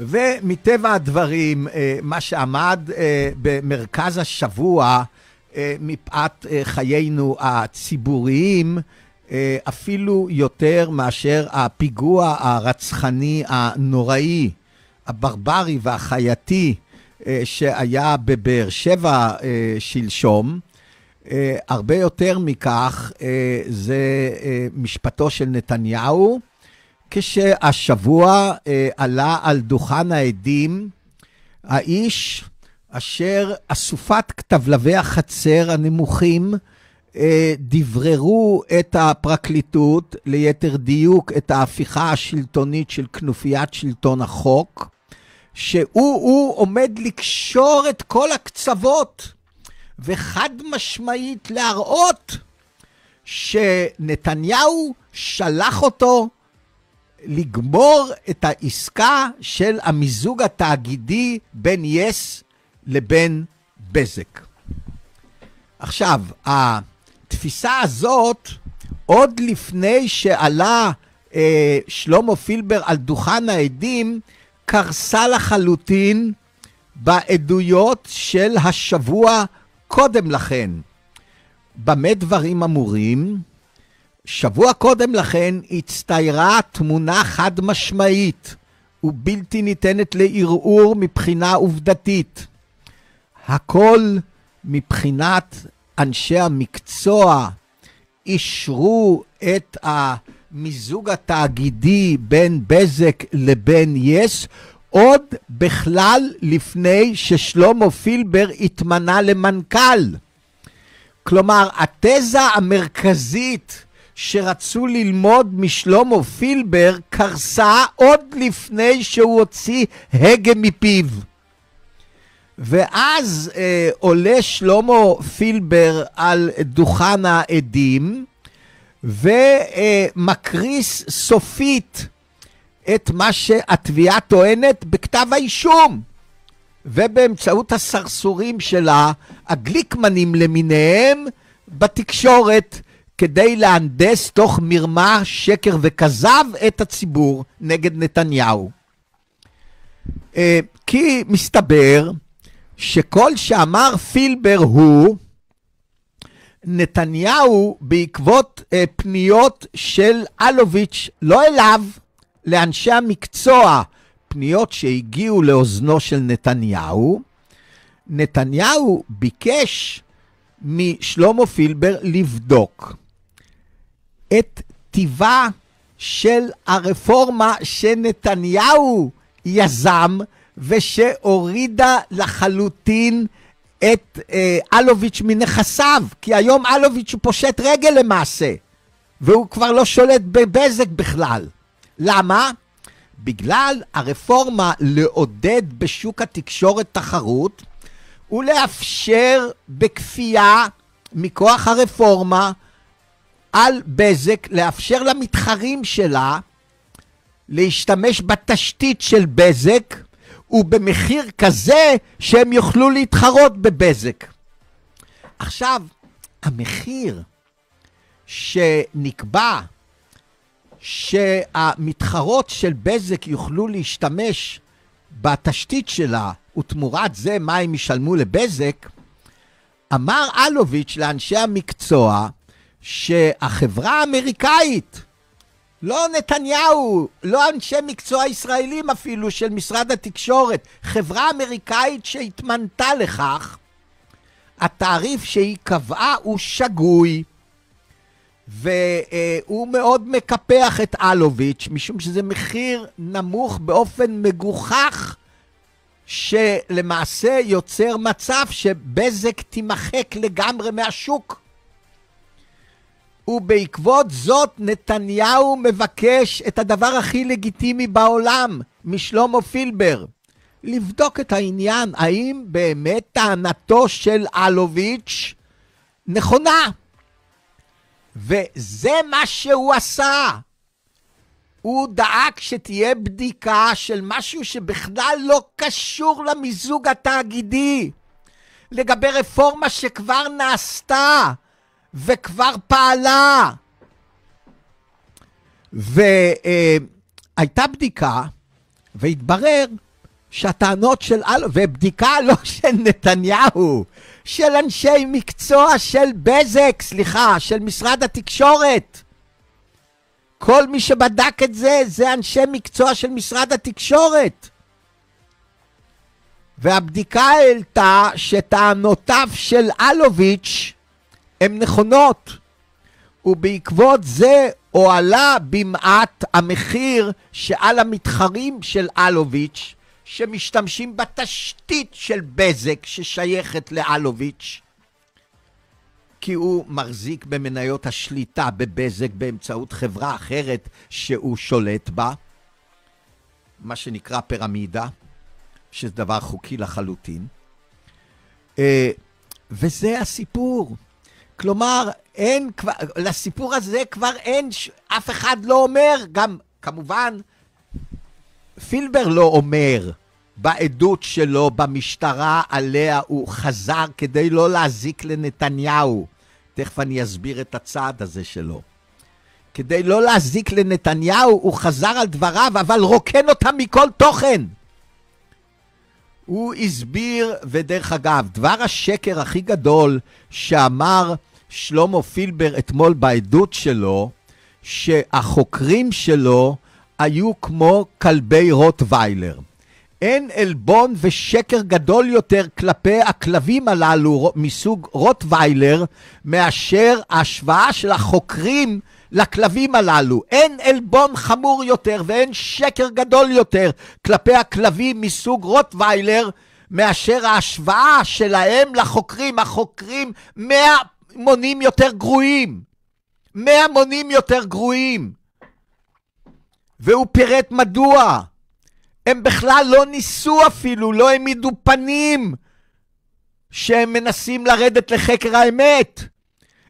ומטבע הדברים, אה, מה שעמד אה, במרכז השבוע אה, מפאת חיינו הציבוריים, אפילו יותר מאשר הפיגוע הרצחני הנוראי, הברברי והחייתי שהיה בבאר שבע שלשום. הרבה יותר מכך זה משפטו של נתניהו. כשהשבוע אה, עלה על דוכן העדים האיש אשר אסופת כתבלבי החצר הנמוכים אה, דבררו את הפרקליטות, ליתר דיוק את ההפיכה השלטונית של כנופיית שלטון החוק, שהוא עומד לקשור את כל הקצוות וחד משמעית להראות שנתניהו שלח אותו לגמור את העסקה של המיזוג התאגידי בין יס לבין בזק. עכשיו, התפיסה הזאת, עוד לפני שעלה אה, שלמה פילבר על דוכן העדים, קרסה לחלוטין בעדויות של השבוע קודם לכן. במה דברים אמורים? שבוע קודם לכן הצטיירה תמונה חד משמעית ובלתי ניתנת לערעור מבחינה עובדתית. הכל מבחינת אנשי המקצוע אישרו את המיזוג התאגידי בין בזק לבין יס עוד בכלל לפני ששלמה פילבר התמנה למנכ"ל. כלומר, התזה המרכזית שרצו ללמוד משלמה פילבר קרסה עוד לפני שהוא הוציא הגה מפיו. ואז אה, עולה שלמה פילבר על דוכן העדים ומקריס סופית את מה שהתביעה טוענת בכתב האישום. ובאמצעות הסרסורים שלה, הגליקמנים למיניהם, בתקשורת. כדי להנדס תוך מרמה, שקר וכזב את הציבור נגד נתניהו. אה, כי מסתבר שכל שאמר פילבר הוא, נתניהו, בעקבות אה, פניות של אלוביץ', לא אליו, לאנשי המקצוע, פניות שהגיעו לאוזנו של נתניהו, נתניהו ביקש משלמה פילבר לבדוק. את טיבה של הרפורמה שנתניהו יזם ושהורידה לחלוטין את אה, אלוביץ' מנכסיו, כי היום אלוביץ' הוא פושט רגל למעשה, והוא כבר לא שולט בבזק בכלל. למה? בגלל הרפורמה לעודד בשוק התקשורת תחרות ולאפשר בכפייה מכוח הרפורמה על בזק לאפשר למתחרים שלה להשתמש בתשתית של בזק ובמחיר כזה שהם יוכלו להתחרות בבזק. עכשיו, המחיר שנקבע שהמתחרות של בזק יוכלו להשתמש בתשתית שלה, ותמורת זה מה הם ישלמו לבזק, אמר אלוביץ' לאנשי המקצוע, שהחברה האמריקאית, לא נתניהו, לא אנשי מקצוע ישראלים אפילו של משרד התקשורת, חברה אמריקאית שהתמנתה לכך, התעריף שהיא קבעה הוא שגוי, והוא מאוד מקפח את אלוביץ', משום שזה מחיר נמוך באופן מגוחך, שלמעשה יוצר מצב שבזק תימחק לגמרי מהשוק. ובעקבות זאת נתניהו מבקש את הדבר הכי לגיטימי בעולם, משלמה פילבר, לבדוק את העניין, האם באמת טענתו של אלוביץ' נכונה. וזה מה שהוא עשה. הוא דאג שתהיה בדיקה של משהו שבכלל לא קשור למיזוג התאגידי, לגבי רפורמה שכבר נעשתה. וכבר פעלה. והייתה בדיקה, והתברר שהטענות של אל... ובדיקה לא של נתניהו, של אנשי מקצוע של בזק, סליחה, של משרד התקשורת. כל מי שבדק את זה, זה אנשי מקצוע של משרד התקשורת. והבדיקה העלתה שטענותיו של אלוביץ' הן נכונות, ובעקבות זה הועלה במעט המחיר שעל המתחרים של אלוביץ', שמשתמשים בתשתית של בזק ששייכת לאלוביץ', כי הוא מחזיק במניות השליטה בבזק באמצעות חברה אחרת שהוא שולט בה, מה שנקרא פירמידה, שזה דבר חוקי לחלוטין. אה, וזה הסיפור. כלומר, אין כבר, לסיפור הזה כבר אין, ש... אף אחד לא אומר, גם כמובן, פילבר לא אומר בעדות שלו במשטרה עליה הוא חזר כדי לא להזיק לנתניהו. תכף אני אסביר את הצעד הזה שלו. כדי לא להזיק לנתניהו, הוא חזר על דבריו, אבל רוקן אותם מכל תוכן. הוא הסביר, ודרך אגב, דבר השקר הכי גדול שאמר שלמה פילבר אתמול בעדות שלו, שהחוקרים שלו היו כמו כלבי רוטוויילר. אין עלבון ושקר גדול יותר כלפי הכלבים הללו מסוג רוטוויילר מאשר ההשוואה של החוקרים לכלבים הללו. אין עלבון חמור יותר ואין שקר גדול יותר כלפי הכלבים מסוג רוטוויילר מאשר ההשוואה שלהם לחוקרים. החוקרים מאה מונים יותר גרועים. מאה מונים יותר גרועים. והוא פירט מדוע. הם בכלל לא ניסו אפילו, לא העמידו פנים שהם מנסים לרדת לחקר האמת.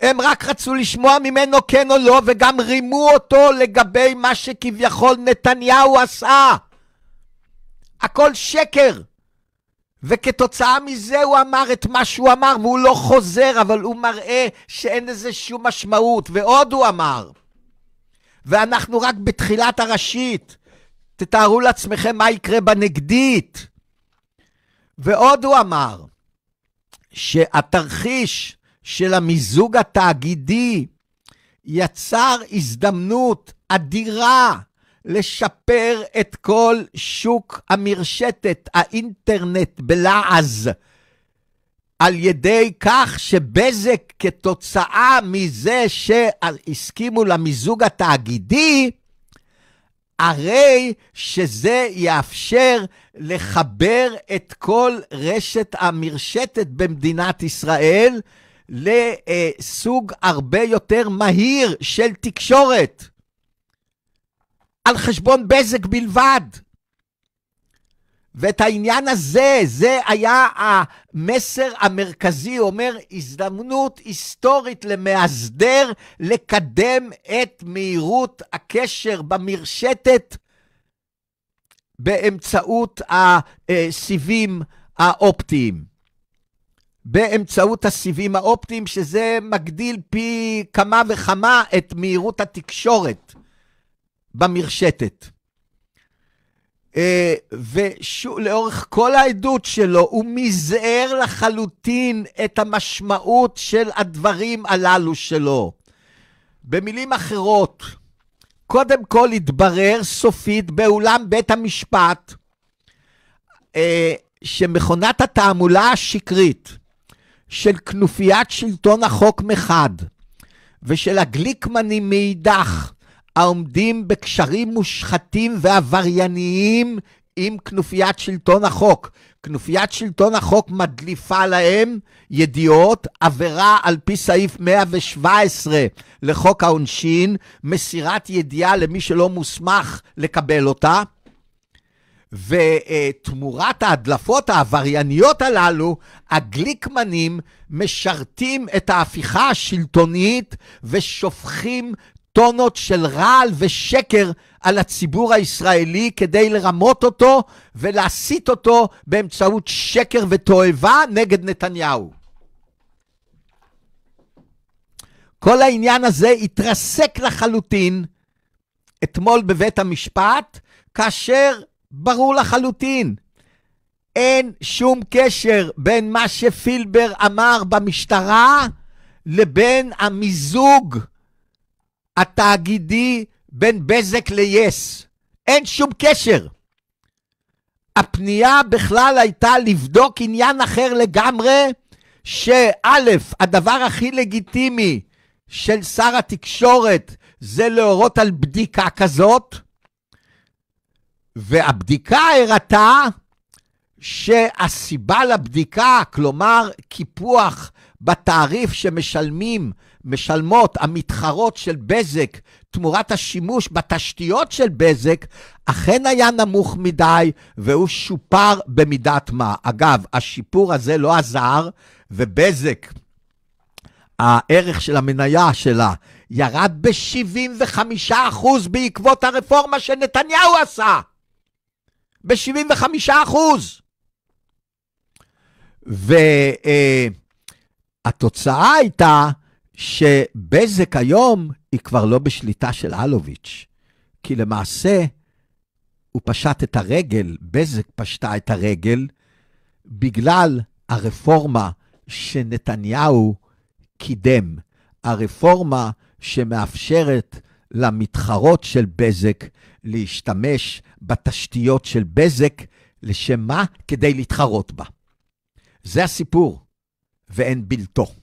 הם רק רצו לשמוע ממנו כן או לא, וגם רימו אותו לגבי מה שכביכול נתניהו עשה. הכל שקר. וכתוצאה מזה הוא אמר את מה שהוא אמר, והוא לא חוזר, אבל הוא מראה שאין לזה שום משמעות. ועוד הוא אמר, ואנחנו רק בתחילת הראשית, תתארו לעצמכם מה יקרה בנגדית. ועוד הוא אמר, שהתרחיש של המיזוג התאגידי יצר הזדמנות אדירה לשפר את כל שוק המרשתת, האינטרנט בלעז, על ידי כך שבזק, כתוצאה מזה שהסכימו למיזוג התאגידי, הרי שזה יאפשר לחבר את כל רשת המרשתת במדינת ישראל לסוג הרבה יותר מהיר של תקשורת. על חשבון בזק בלבד. ואת העניין הזה, זה היה המסר המרכזי, אומר, הזדמנות היסטורית למאסדר לקדם את מהירות הקשר במרשתת באמצעות הסיבים האופטיים. באמצעות הסיבים האופטיים, שזה מגדיל פי כמה וכמה את מהירות התקשורת. במרשתת. אה, ולאורך כל העדות שלו הוא מזער לחלוטין את המשמעות של הדברים הללו שלו. במילים אחרות, קודם כל התברר סופית באולם בית המשפט אה, שמכונת התעמולה השקרית של כנופיית שלטון החוק מחד ושל הגליקמנים מאידך העומדים בקשרים מושחתים ועברייניים עם כנופיית שלטון החוק. כנופיית שלטון החוק מדליפה להם ידיעות, עבירה על פי סעיף 117 לחוק העונשין, מסירת ידיעה למי שלא מוסמך לקבל אותה. ותמורת ההדלפות העברייניות הללו, הגליקמנים משרתים את ההפיכה השלטונית ושופכים טונות של רעל ושקר על הציבור הישראלי כדי לרמות אותו ולהסית אותו באמצעות שקר ותועבה נגד נתניהו. כל העניין הזה התרסק לחלוטין אתמול בבית המשפט, כאשר ברור לחלוטין, אין שום קשר בין מה שפילבר אמר במשטרה לבין המיזוג התאגידי בין בזק ליס. אין שום קשר. הפנייה בכלל הייתה לבדוק עניין אחר לגמרי, שא', הדבר הכי לגיטימי של שר התקשורת זה להורות על בדיקה כזאת, והבדיקה הראתה שהסיבה לבדיקה, כלומר קיפוח בתעריף שמשלמים משלמות המתחרות של בזק תמורת השימוש בתשתיות של בזק, אכן היה נמוך מדי והוא שופר במידת מה. אגב, השיפור הזה לא עזר, ובזק, הערך של המניה שלה ירד ב-75% בעקבות הרפורמה שנתניהו עשה. ב-75%. והתוצאה אה, הייתה שבזק היום היא כבר לא בשליטה של אלוביץ', כי למעשה הוא פשט את הרגל, בזק פשטה את הרגל, בגלל הרפורמה שנתניהו קידם, הרפורמה שמאפשרת למתחרות של בזק להשתמש בתשתיות של בזק, לשם מה? כדי להתחרות בה. זה הסיפור, ואין בלתו.